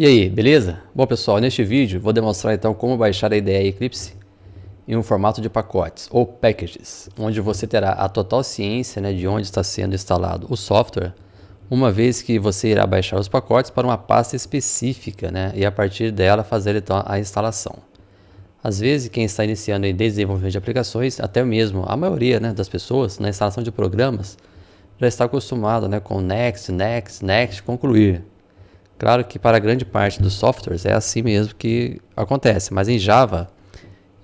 E aí, beleza? Bom pessoal, neste vídeo vou demonstrar então como baixar a IDE Eclipse em um formato de pacotes ou packages, onde você terá a total ciência né, de onde está sendo instalado o software, uma vez que você irá baixar os pacotes para uma pasta específica né, e a partir dela fazer então a instalação. Às vezes, quem está iniciando em desenvolvimento de aplicações, até mesmo a maioria né, das pessoas na instalação de programas, já está acostumado né, com Next, Next, Next, concluir. Claro que para grande parte dos softwares é assim mesmo que acontece, mas em Java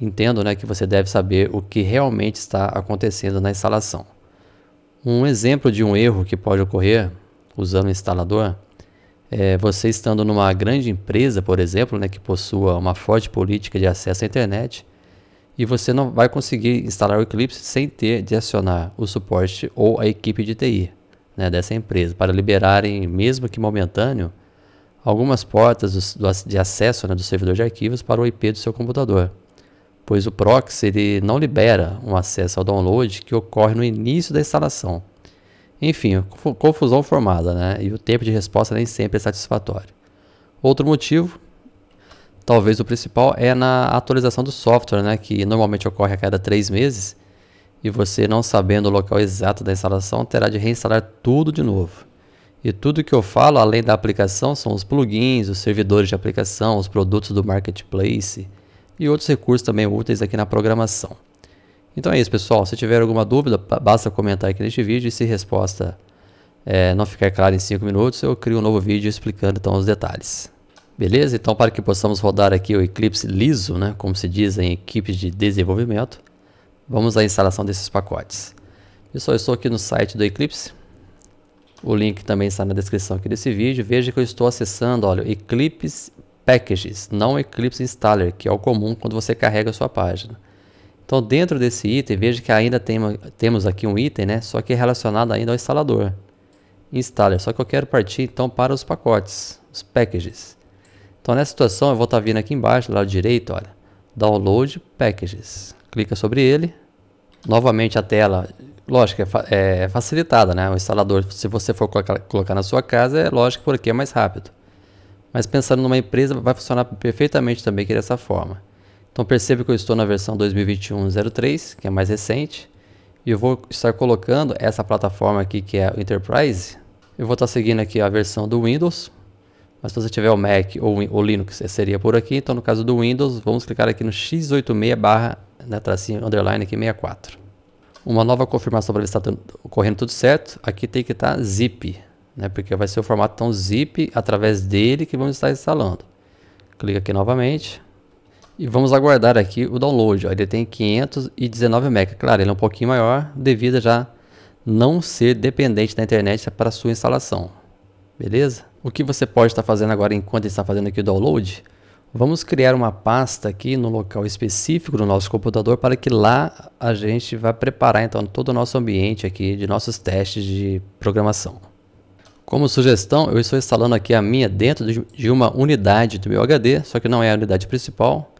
entendo né, que você deve saber o que realmente está acontecendo na instalação. Um exemplo de um erro que pode ocorrer usando o instalador é você estando numa grande empresa, por exemplo, né, que possua uma forte política de acesso à internet e você não vai conseguir instalar o Eclipse sem ter de acionar o suporte ou a equipe de TI né, dessa empresa para liberarem, mesmo que momentâneo, algumas portas de acesso né, do servidor de arquivos para o IP do seu computador, pois o proxy ele não libera um acesso ao download que ocorre no início da instalação. Enfim, confusão formada, né? E o tempo de resposta nem sempre é satisfatório. Outro motivo, talvez o principal, é na atualização do software, né? Que normalmente ocorre a cada três meses e você, não sabendo o local exato da instalação, terá de reinstalar tudo de novo. E tudo que eu falo, além da aplicação, são os plugins, os servidores de aplicação, os produtos do marketplace e outros recursos também úteis aqui na programação. Então é isso, pessoal. Se tiver alguma dúvida, basta comentar aqui neste vídeo e se resposta é, não ficar clara em 5 minutos, eu crio um novo vídeo explicando então os detalhes. Beleza? Então para que possamos rodar aqui o Eclipse liso, né, como se diz em equipes de desenvolvimento, vamos à instalação desses pacotes. Pessoal, eu estou aqui no site do Eclipse, o link também está na descrição aqui desse vídeo. Veja que eu estou acessando, olha, Eclipse Packages, não Eclipse Installer, que é o comum quando você carrega a sua página. Então, dentro desse item, veja que ainda tem, temos aqui um item, né? Só que é relacionado ainda ao instalador. Installer, só que eu quero partir então para os pacotes, os packages. Então, nessa situação, eu vou estar tá vindo aqui embaixo, do lado direito, olha, Download Packages. Clica sobre ele. Novamente a tela Lógico, é, fa é facilitada, né? O instalador, se você for colocar, colocar na sua casa, é lógico porque é mais rápido. Mas pensando numa empresa, vai funcionar perfeitamente também que é dessa forma. Então perceba que eu estou na versão 2021.03, que é mais recente, e eu vou estar colocando essa plataforma aqui que é o Enterprise. Eu vou estar seguindo aqui a versão do Windows, mas se você tiver o Mac ou o Linux, é, seria por aqui. Então no caso do Windows, vamos clicar aqui no x86 barra, na né, tracinho underline aqui 64 uma nova confirmação para ver se está ocorrendo tudo certo, aqui tem que estar tá zip, né? porque vai ser o formato então zip através dele que vamos estar instalando. Clica aqui novamente e vamos aguardar aqui o download. Ó. Ele tem 519 MB, claro, ele é um pouquinho maior devido a já não ser dependente da internet para sua instalação. Beleza? O que você pode estar fazendo agora enquanto está fazendo aqui o download Vamos criar uma pasta aqui no local específico do nosso computador para que lá a gente vá preparar então todo o nosso ambiente aqui de nossos testes de programação. Como sugestão, eu estou instalando aqui a minha dentro de uma unidade do meu HD, só que não é a unidade principal,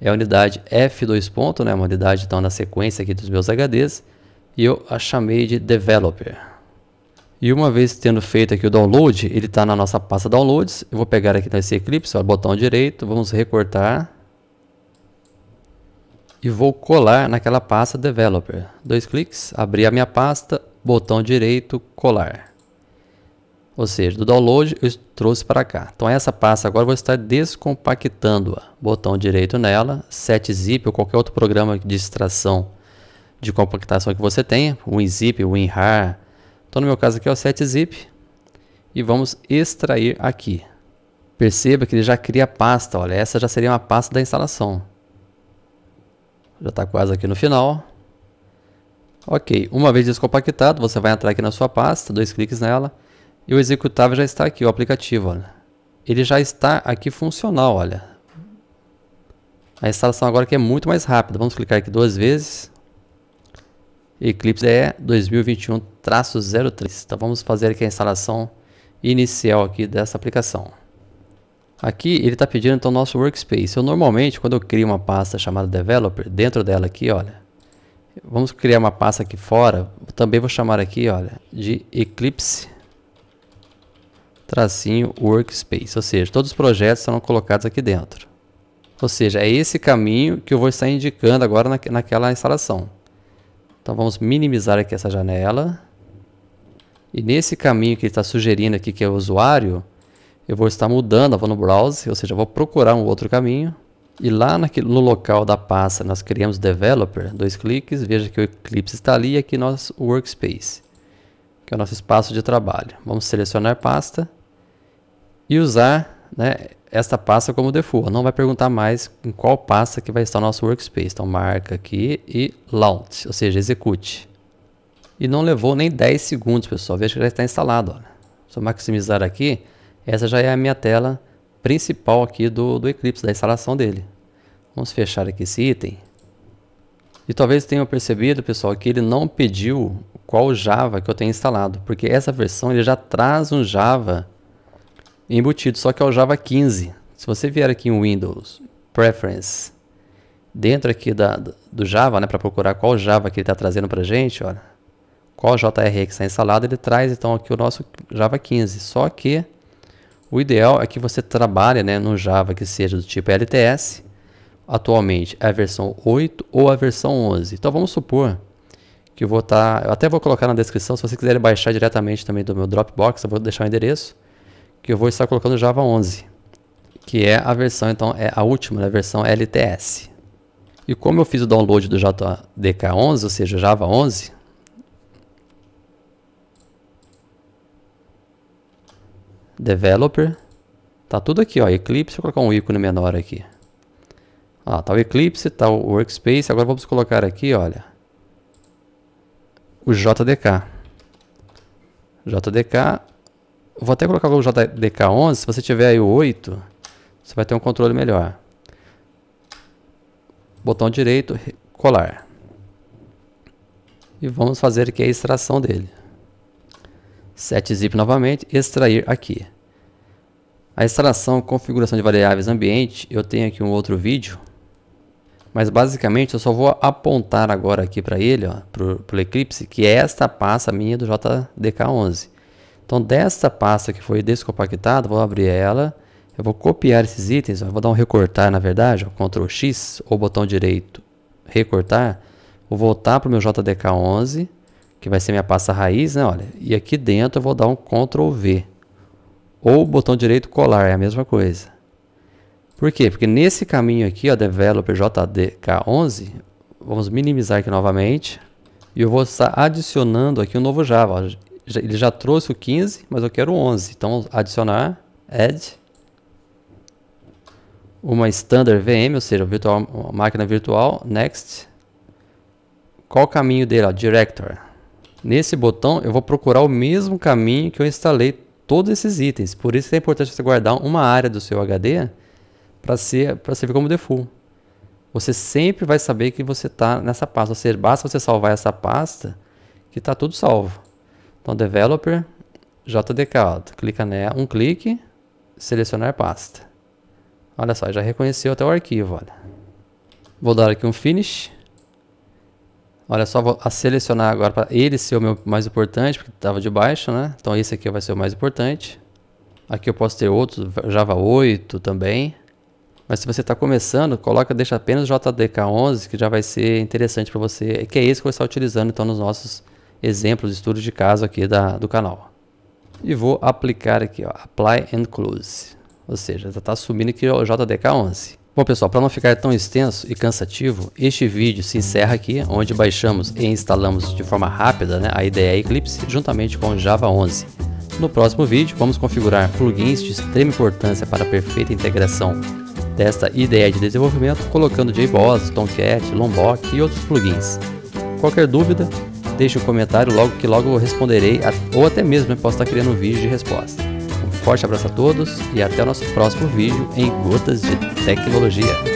é a unidade F2 ponto, né, uma unidade então na sequência aqui dos meus HDs, e eu a chamei de developer. E uma vez tendo feito aqui o download, ele está na nossa pasta downloads. Eu vou pegar aqui nesse Eclipse, ó, botão direito, vamos recortar. E vou colar naquela pasta developer. Dois cliques, abrir a minha pasta, botão direito, colar. Ou seja, do download eu trouxe para cá. Então essa pasta agora eu vou estar descompactando-a. Botão direito nela, 7zip ou qualquer outro programa de extração de compactação que você tenha. WinZip, WinRAR, então, no meu caso aqui, é o zip e vamos extrair aqui. Perceba que ele já cria a pasta, olha, essa já seria uma pasta da instalação. Já está quase aqui no final. Ok, uma vez descompactado, você vai entrar aqui na sua pasta, dois cliques nela, e o executável já está aqui, o aplicativo, olha. Ele já está aqui funcional, olha. A instalação agora que é muito mais rápida. Vamos clicar aqui duas vezes. Eclipse é 2021-03. Então vamos fazer aqui a instalação inicial aqui dessa aplicação. Aqui ele está pedindo então o nosso workspace. Eu normalmente quando eu crio uma pasta chamada developer, dentro dela aqui, olha, vamos criar uma pasta aqui fora, também vou chamar aqui, olha, de Eclipse tracinho workspace, ou seja, todos os projetos serão colocados aqui dentro. Ou seja, é esse caminho que eu vou estar indicando agora na, naquela instalação. Então vamos minimizar aqui essa janela. E nesse caminho que ele está sugerindo aqui, que é o usuário, eu vou estar mudando, eu vou no browse, ou seja, vou procurar um outro caminho. E lá naquele, no local da pasta, nós criamos developer, dois cliques, veja que o Eclipse está ali e aqui nosso workspace, que é o nosso espaço de trabalho. Vamos selecionar pasta e usar né, esta pasta como default. Não vai perguntar mais em qual pasta que vai estar o nosso workspace. Então marca aqui e launch, ou seja, execute. E não levou nem 10 segundos, pessoal. Veja que já está instalado. Olha. eu maximizar aqui. Essa já é a minha tela principal aqui do, do Eclipse, da instalação dele. Vamos fechar aqui esse item. E talvez tenham percebido, pessoal, que ele não pediu qual Java que eu tenho instalado. Porque essa versão ele já traz um Java embutido, só que é o Java 15. Se você vier aqui em Windows, Preference, dentro aqui da, do Java, né, para procurar qual Java que ele está trazendo para gente, olha, qual JRE que está instalado, ele traz então aqui o nosso Java 15. Só que o ideal é que você trabalhe né, no Java que seja do tipo LTS, atualmente é a versão 8 ou a versão 11. Então vamos supor que eu vou estar, tá, eu até vou colocar na descrição, se você quiser baixar diretamente também do meu Dropbox, eu vou deixar o endereço que eu vou estar colocando Java 11, que é a versão, então, é a última, né, a versão LTS. E como eu fiz o download do JDK 11, ou seja, Java 11, developer, tá tudo aqui, ó, Eclipse, vou colocar um ícone menor aqui. Ah, tá o Eclipse, tá o Workspace, agora vamos colocar aqui, olha, o JDK. JDK vou até colocar o JDK11, se você tiver aí o 8, você vai ter um controle melhor. Botão direito, colar. E vamos fazer aqui a extração dele. Set zip novamente, extrair aqui. A extração configuração de variáveis ambiente, eu tenho aqui um outro vídeo. Mas basicamente eu só vou apontar agora aqui para ele, para o Eclipse, que é esta pasta minha é do JDK11. Então, desta pasta que foi descompactada, vou abrir ela. Eu vou copiar esses itens, ó, vou dar um recortar na verdade, ó, Ctrl X ou botão direito, recortar. Vou voltar para o meu JDK11, que vai ser minha pasta raiz, né? Olha, e aqui dentro eu vou dar um Ctrl V ou botão direito colar, é a mesma coisa. Por quê? Porque nesse caminho aqui, ó, developer JDK11, vamos minimizar aqui novamente, e eu vou estar adicionando aqui um novo Java ele já trouxe o 15, mas eu quero o 11. Então, adicionar, add, uma standard VM, ou seja, virtual, uma máquina virtual, next. Qual o caminho dele? Directory. director. Nesse botão, eu vou procurar o mesmo caminho que eu instalei todos esses itens. Por isso que é importante você guardar uma área do seu HD para ser, servir como default. Você sempre vai saber que você está nessa pasta. Ou seja, basta você salvar essa pasta que está tudo salvo. Então, developer, JDK, clica né, um clique, selecionar pasta. Olha só, já reconheceu até o arquivo, olha. Vou dar aqui um finish. Olha só, vou selecionar agora para ele ser o meu mais importante, porque estava de baixo, né? Então esse aqui vai ser o mais importante. Aqui eu posso ter outros, Java 8 também. Mas se você está começando, coloca, deixa apenas JDK11, que já vai ser interessante para você, que é esse que eu vou estar utilizando então nos nossos exemplos, estudos de caso aqui da, do canal. E vou aplicar aqui, ó, Apply and Close. Ou seja, já está subindo aqui o JDK11. Bom pessoal, para não ficar tão extenso e cansativo, este vídeo se encerra aqui, onde baixamos e instalamos de forma rápida né, a IDE Eclipse juntamente com Java 11. No próximo vídeo, vamos configurar plugins de extrema importância para a perfeita integração desta IDE de desenvolvimento, colocando JBoss, Tomcat, Lombok e outros plugins. Qualquer dúvida, Deixe o um comentário logo que logo eu responderei, ou até mesmo eu né, posso estar criando um vídeo de resposta. Um forte abraço a todos e até o nosso próximo vídeo em Gotas de Tecnologia.